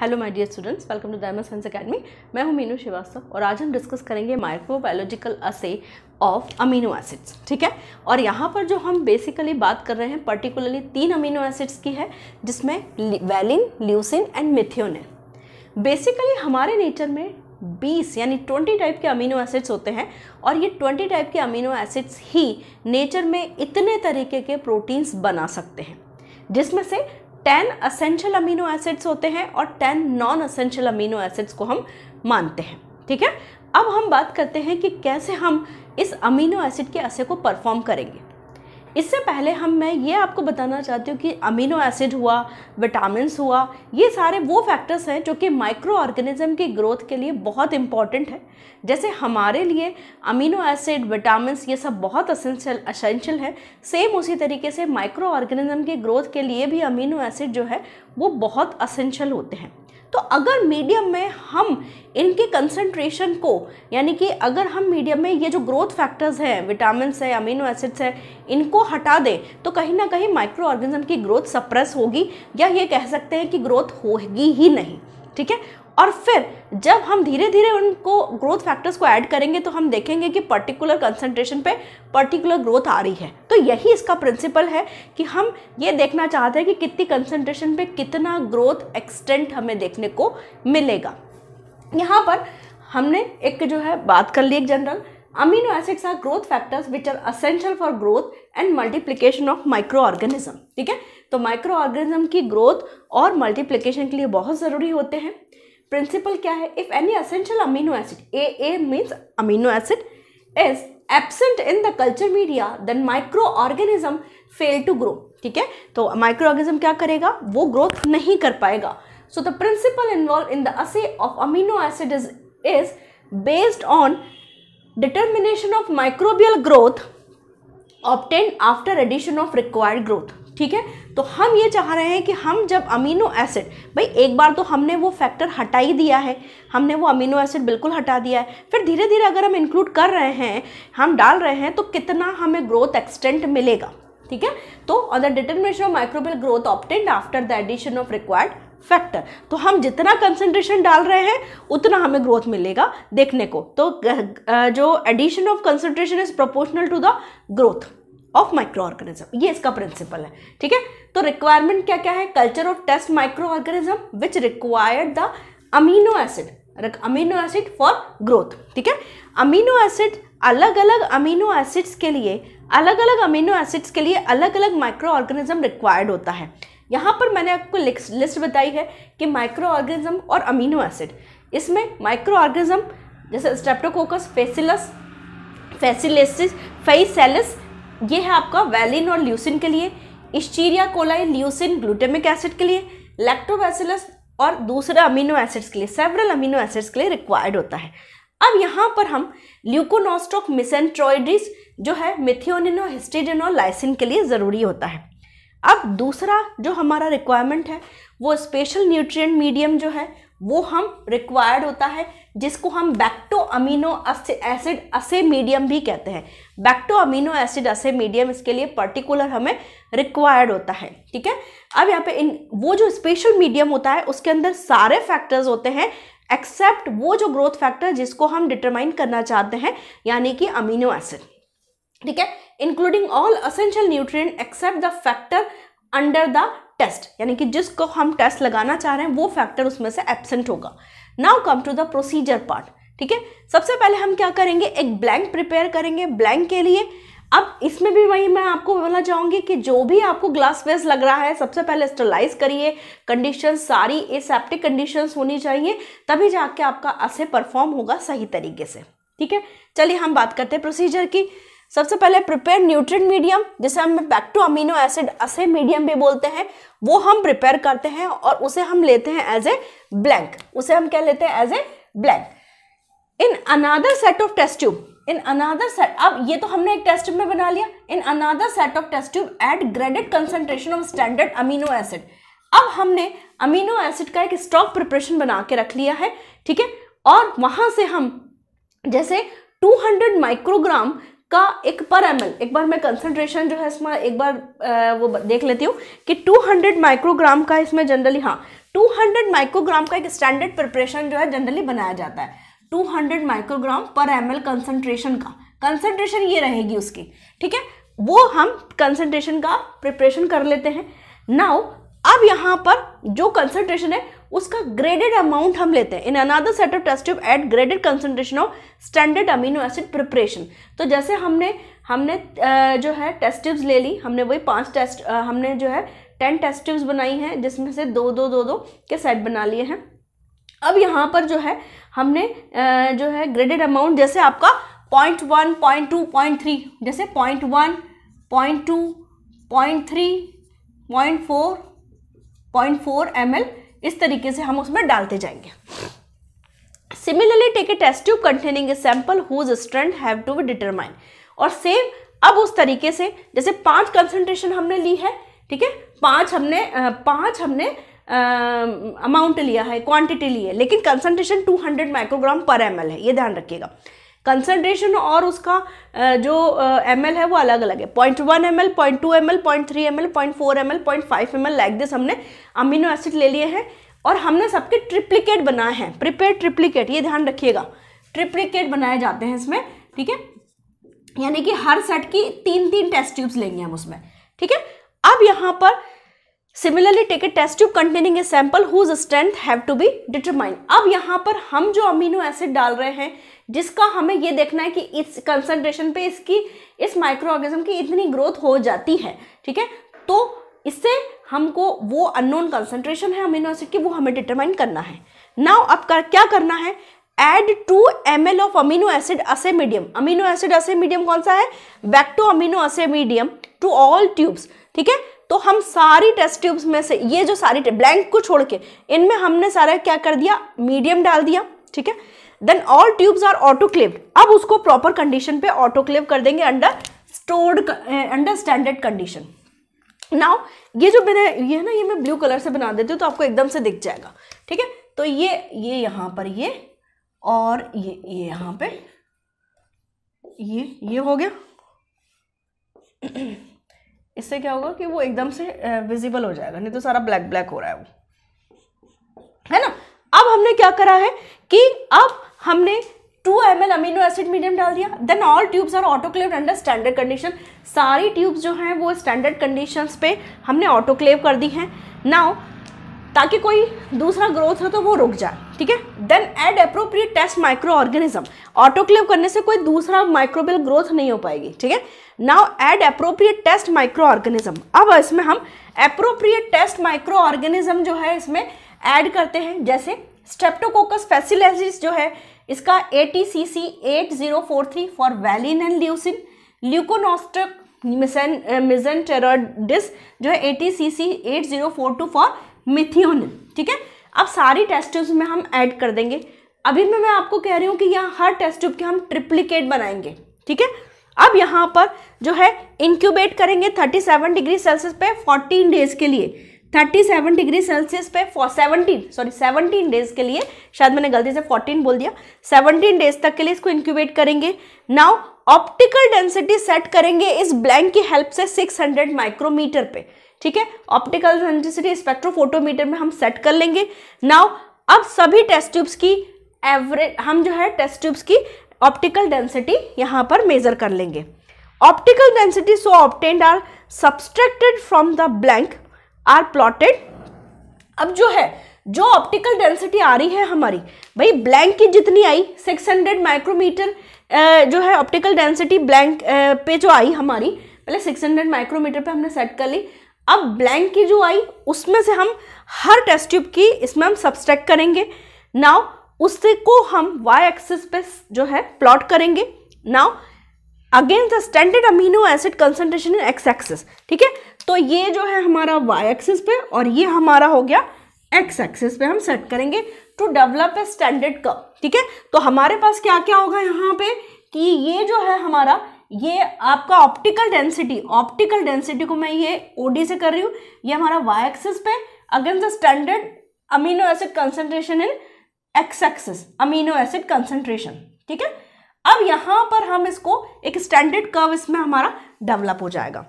hello my dear students welcome to Diamond Science Academy मैं हूं मीनू श्रीवास्तव और आज हम डिस्कस करेंगे माइक्रोबायोलॉजिकल असे ऑफ अमीनो एसिड्स ठीक है और यहाँ पर जो हम बेसिकली बात कर रहे हैं पर्टिकुलरली तीन अमीनो एसिड्स की है जिसमें वैलिन ल्यूसिन एंड मिथियोन है बेसिकली हमारे नेचर में 20 यानी 20 टाइप के अमीनो एसिड्स होते हैं और ये 20 टाइप के अमीनो एसिड्स ही नेचर में इतने तरीके के प्रोटीन्स बना सकते हैं जिसमें से टेन असेंशियल अमीनो एसिड्स होते हैं और ten non essential amino acids को हम मानते हैं ठीक है अब हम बात करते हैं कि कैसे हम इस अमीनो एसिड के असर को परफॉर्म करेंगे इससे पहले हम मैं ये आपको बताना चाहती हूँ कि अमीनो एसिड हुआ विटामिन हुआ ये सारे वो फैक्टर्स हैं जो कि माइक्रो ऑर्गेनिज्म की ग्रोथ के लिए बहुत इंपॉर्टेंट है जैसे हमारे लिए अमीनो एसिड विटामिन ये सब बहुत असेंशियल असेंशियल है सेम उसी तरीके से माइक्रो ऑर्गेनिज्म की ग्रोथ के लिए भी अमीनो एसिड जो है वो बहुत असेंशियल होते हैं तो अगर मीडियम में हम इनके कंसनट्रेशन को यानी कि अगर हम मीडियम में ये जो ग्रोथ फैक्टर्स हैं विटामिन है अमीनो एसिड्स हैं इनको हटा दें तो कहीं ना कहीं माइक्रो ऑर्गेनिज्म की ग्रोथ सप्रेस होगी या ये कह सकते हैं कि ग्रोथ होगी ही नहीं ठीक है और फिर जब हम धीरे धीरे उनको ग्रोथ फैक्टर्स को ऐड करेंगे तो हम देखेंगे कि पर्टिकुलर कंसंट्रेशन पे पर्टिकुलर ग्रोथ आ रही है तो यही इसका प्रिंसिपल है कि हम ये देखना चाहते हैं कि कितनी कंसंट्रेशन पे कितना ग्रोथ एक्सटेंट हमें देखने को मिलेगा यहाँ पर हमने एक जो है बात कर ली एक general acids are growth factors which are essential for growth and multiplication of micro organism ठीक है तो माइक्रो ऑर्गेनिज्म की ग्रोथ और मल्टीप्लीकेशन के लिए बहुत ज़रूरी होते हैं प्रिंसिपल क्या है if any essential amino acid A A means amino acid is absent in the culture media then micro organism fail to grow ठीक है तो माइक्रो ऑर्गेनिज्म क्या करेगा वो ग्रोथ नहीं कर पाएगा so the principle involve in the assay of amino acid is is based on determination of microbial growth obtain after addition of required growth ठीक है तो हम ये चाह रहे हैं कि हम जब अमीनो एसिड भाई एक बार तो हमने वो फैक्टर हटा ही दिया है हमने वो अमीनो एसिड बिल्कुल हटा दिया है फिर धीरे धीरे अगर हम इंक्लूड कर रहे हैं हम डाल रहे हैं तो कितना हमें ग्रोथ एक्सटेंट मिलेगा ठीक है तो on the determination of microbial growth obtained after the addition of required factor तो हम जितना कंसंट्रेशन डाल रहे हैं उतना हमें ग्रोथ मिलेगा देखने को तो जो addition of concentration is proportional to the growth of micro organism ये इसका प्रिंसिपल है ठीक है तो रिक्वायरमेंट क्या क्या है culture of test micro organism which required the amino acid amino acid for growth ठीक है अमीनो एसिड अलग अलग अमीनो एसिड्स के लिए अलग अलग अमीनो एसिड्स के लिए अलग अलग माइक्रो ऑर्गेनिज्म रिक्वायर्ड होता है यहाँ पर मैंने आपको लिस्ट बताई है कि माइक्रो ऑर्गेनिज्म और अमीनो एसिड इसमें माइक्रो ऑर्गेनिज्म जैसे स्ट्रेप्टोकोकस फेसिलस फेसिलेसिस फेसेलिस ये है आपका वैलिन और ल्यूसिन के लिए Escherichia coli leucine glutamic acid के लिए लैक्टोबैसिलस और दूसरे अमीनो एसिड्स के लिए सेवरल अमीनो एसिड्स के लिए रिक्वायर्ड होता है अब यहाँ पर हम ल्यूकोनोस्टोक मिसेंट्रॉइडिस जो है मिथियोनिन और हिस्टिडिन और लाइसिन के लिए ज़रूरी होता है अब दूसरा जो हमारा रिक्वायरमेंट है वो स्पेशल न्यूट्रिएंट मीडियम जो है वो हम रिक्वायर्ड होता है जिसको हम bacto amino acid assay medium भी कहते हैं bacto amino acid assay medium इसके लिए पर्टिकुलर हमें रिक्वायर्ड होता है ठीक है अब यहाँ पे इन वो जो स्पेशल मीडियम होता है उसके अंदर सारे फैक्टर्स होते हैं एक्सेप्ट वो जो ग्रोथ फैक्टर जिसको हम डिटरमाइन करना चाहते हैं यानी कि अमीनो एसिड ठीक है including all essential nutrient except the factor under the test यानी कि जिसको हम टेस्ट लगाना चाह रहे हैं वो फैक्टर उसमें से एबसेंट होगा now come to the procedure part ठीक है सबसे पहले हम क्या करेंगे एक ब्लैंक प्रिपेयर करेंगे ब्लैंक के लिए अब इसमें भी वही मैं आपको बोलना चाहूंगी कि जो भी आपको ग्लास वेस लग रहा है सबसे पहले स्टरलाइज करिए कंडीशन सारी एसेप्टिक कंडीशन होनी चाहिए तभी जाके आपका असे परफॉर्म होगा सही तरीके से ठीक है चलिए हम बात करते हैं प्रोसीजर की सबसे पहले प्रिपेयर न्यूट्रिएंट मीडियम जिसे हम bacto amino acid assay medium भी बोलते हैं वो हम प्रिपेयर करते हैं और उसे हम लेते हैं एज ए ब्लैंक उसे हम क्या लेते हैं as a blank in another set of test tube in another set अब ये तो हमने एक टेस्ट ट्यूब में बना लिया in another set of test tube at graded concentration of standard amino acid अब हमने अमीनो एसिड का एक स्टॉक प्रिपरेशन बना के रख लिया है ठीक है और वहां से हम जैसे 200 माइक्रोग्राम का एक पर एम एक बार मैं कंसनट्रेशन जो है इसमें एक बार वो देख लेती हूँ कि 200 माइक्रोग्राम का इसमें जनरली हाँ 200 माइक्रोग्राम का एक स्टैंडर्ड प्रिपरेशन जो है जनरली बनाया जाता है 200 microgram per M L concentration का कंसनट्रेशन ये रहेगी उसकी ठीक है वो हम कंसनट्रेशन का प्रिपरेशन कर लेते हैं नाउ अब यहाँ पर जो कंसनट्रेशन है उसका ग्रेडेड अमाउंट हम लेते हैं in another set of test tube at graded concentration of standard amino acid preparation तो जैसे हमने हमने जो है टेस्ट ट्यूब्स ले ली हमने वही पांच टेस्ट हमने जो है टेन टेस्ट ट्यूब्स बनाई हैं जिसमें से दो दो दो दो के सेट बना लिए हैं अब यहाँ पर जो है हमने जो है ग्रेडेड अमाउंट जैसे आपका point one point two point three जैसे point one point two point three point four point four M L इस तरीके से हम उसमें डालते जाएंगे similarly take a test tube containing a sample whose strength have to be determine और same अब उस तरीके से जैसे पांच कंसंट्रेशन हमने ली है ठीक है पांच हमने पांच हमने अमाउंट लिया है क्वांटिटी ली है लेकिन कंसेंट्रेशन 200 माइक्रोग्राम पर एम है ये ध्यान रखिएगा कंसनट्रेशन और उसका जो एम है वो अलग अलग है point one M L point two M L point three M L point four M L point five M L like this हमने अमीनो एसिड ले लिए हैं और हमने सबके ट्रिप्लीकेट बनाए हैं प्रिपेयर ट्रिप्लीकेट ये ध्यान रखिएगा ट्रिप्लीकेट बनाए जाते हैं इसमें ठीक है यानी कि हर सेट की तीन तीन टेस्ट ट्यूब्स लेंगे हम उसमें ठीक है अब यहाँ पर similarly take a test tube containing a sample whose strength have to be determined अब यहाँ पर हम जो अमीनो एसिड डाल रहे हैं जिसका हमें ये देखना है कि इस कंसनट्रेशन पे इसकी इस माइक्रो ऑर्गेजम की इतनी ग्रोथ हो जाती है ठीक है तो इससे हमको वो अननोन कंसनट्रेशन है अमीनो एसिड की वो हमें डिटरमाइन करना है नाउ अब कर, क्या करना है add two M L of amino acid assay medium amino acid assay medium कौन सा है Bacto amino assay medium to all tubes ठीक है तो हम सारी टेस्ट ट्यूब्स में से ये जो सारी ब्लैंक को छोड़ के इनमें हमने सारा क्या कर दिया मीडियम डाल दिया ठीक है then all tubes are autoclave अब उसको प्रॉपर कंडीशन पे ऑटोक्लेव कर देंगे under stored under standard condition now ये जो मैंने ये है ना ये मैं ब्लू कलर से बना देती हूँ तो आपको एकदम से दिख जाएगा ठीक है तो ये ये यहाँ पर ये और ये ये यहाँ पे ये ये हो गया इससे क्या होगा कि वो एकदम से विजिबल हो जाएगा नहीं तो सारा ब्लैक ब्लैक हो रहा है वो है ना अब हमने क्या करा है कि अब हमने two M L amino acid medium डाल दिया then all tubes are autoclave under standard condition सारी ट्यूब्स जो हैं वो स्टैंडर्ड कंडीशन पे हमने ऑटोक्लेव कर दी हैं नाउ ताकि कोई दूसरा ग्रोथ हो तो वो रुक जाए ठीक है then add appropriate test micro microorganism autoclave करने से कोई दूसरा माइक्रोबियल ग्रोथ नहीं हो पाएगी ठीक है now add appropriate test micro microorganism अब इसमें हम अप्रोप्रिएट टेस्ट माइक्रो ऑर्गेनिज्म जो है इसमें ऐड करते हैं जैसे स्ट्रेप्टोकोकस फैसिलिस जो है इसका A T C C eight zero four three for valine and leucine Leuconostoc mesenteroides मिजन जो है A T C C eight zero four two for methionine ठीक है अब सारी टेस्ट ट्यूब्स में हम ऐड कर देंगे अभी मैं मैं आपको कह रही हूँ कि यहाँ हर टेस्ट ट्यूब के हम ट्रिप्लीकेट बनाएंगे ठीक है अब यहाँ पर जो है इंक्यूबेट करेंगे 37 डिग्री सेल्सियस पे 14 डेज के लिए 37 डिग्री सेल्सियस पे फॉर 17 सॉरी 17 डेज के लिए शायद मैंने गलती से 14 बोल दिया 17 डेज तक के लिए इसको इंक्यूबेट करेंगे नाउ ऑप्टिकल डेंसिटी सेट करेंगे इस ब्लैंक की हेल्प से 600 माइक्रोमीटर पे ठीक है ऑप्टिकल सेंसिटिविटी स्पेक्ट्रोफोटोमीटर में हम सेट कर लेंगे नाउ अब सभी टेस्ट ट्यूब्स की एवरेज हम जो है टेस्ट ट्यूब्स की ऑप्टिकल डेंसिटी यहाँ पर मेजर कर लेंगे optical density so obtained are subtracted from the blank are plotted अब जो है जो ऑप्टिकल डेंसिटी आ रही है हमारी भाई ब्लैंक की जितनी आई 600 माइक्रोमीटर जो है ऑप्टिकल डेंसिटी ब्लैंक पे जो आई हमारी पहले 600 माइक्रोमीटर पे हमने सेट कर ली अब ब्लैंक की जो आई उसमें से हम हर टेस्ट ट्यूब की इसमें हम सब्सट्रैक्ट करेंगे नाउ उससे को हम वाई एक्सिस पे जो है प्लॉट करेंगे now again the standard amino acid concentration in X axis ठीक है तो ये जो है हमारा वाई एक्सिस पे और ये हमारा हो गया एक्स एक्सिस पे हम सेट करेंगे to develop a standard curve ठीक है तो हमारे पास क्या क्या होगा यहाँ पे कि ये जो है हमारा ये आपका ऑप्टिकल डेंसिटी ऑप्टिकल डेंसिटी को मैं ये ओडी से कर रही हूँ ये हमारा वाई एक्सिस पे against the standard amino acid concentration in X axis amino acid concentration ठीक है अब यहाँ पर हम इसको एक स्टैंडर्ड कर्व इसमें हमारा डेवलप हो जाएगा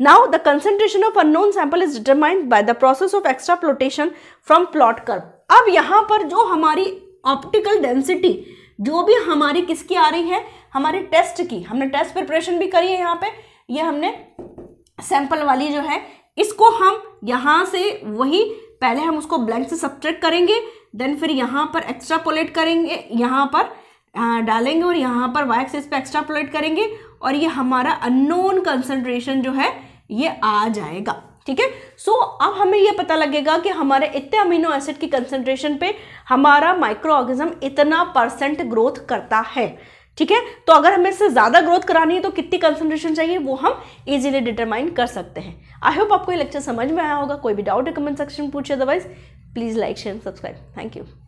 now the concentration of known sample is determined by the process of extrapolation from plot curve अब यहाँ पर जो हमारी ऑप्टिकल डेंसिटी जो भी हमारी किसकी आ रही है हमारे टेस्ट की हमने टेस्ट प्रिपरेशन भी करी है यहाँ पे ये यह हमने सैंपल वाली जो है इसको हम यहाँ से वही पहले हम उसको ब्लैंक से सब्ट्रैक्ट करेंगे देन फिर यहाँ पर एक्स्ट्रा पोलेट करेंगे यहाँ पर डालेंगे और यहाँ पर वाई एक्सेस पे एक्स्ट्रा पोलेट करेंगे और ये हमारा अननोन कंसनट्रेशन जो है ये आ जाएगा ठीक है सो अब हमें यह पता लगेगा कि हमारे इतने अमीनो एसिड की कंसेंट्रेशन पे हमारा माइक्रो ऑर्गेजम इतना परसेंट ग्रोथ करता है ठीक है तो अगर हमें इससे ज़्यादा ग्रोथ करानी है तो कितनी कंसेंट्रेशन चाहिए वो हम इजीली डिटरमाइन कर सकते हैं आई होप आपको ये लेक्चर समझ में आया होगा कोई भी डाउट है कमेंट सेक्शन पूछे otherwise please like share subscribe thank you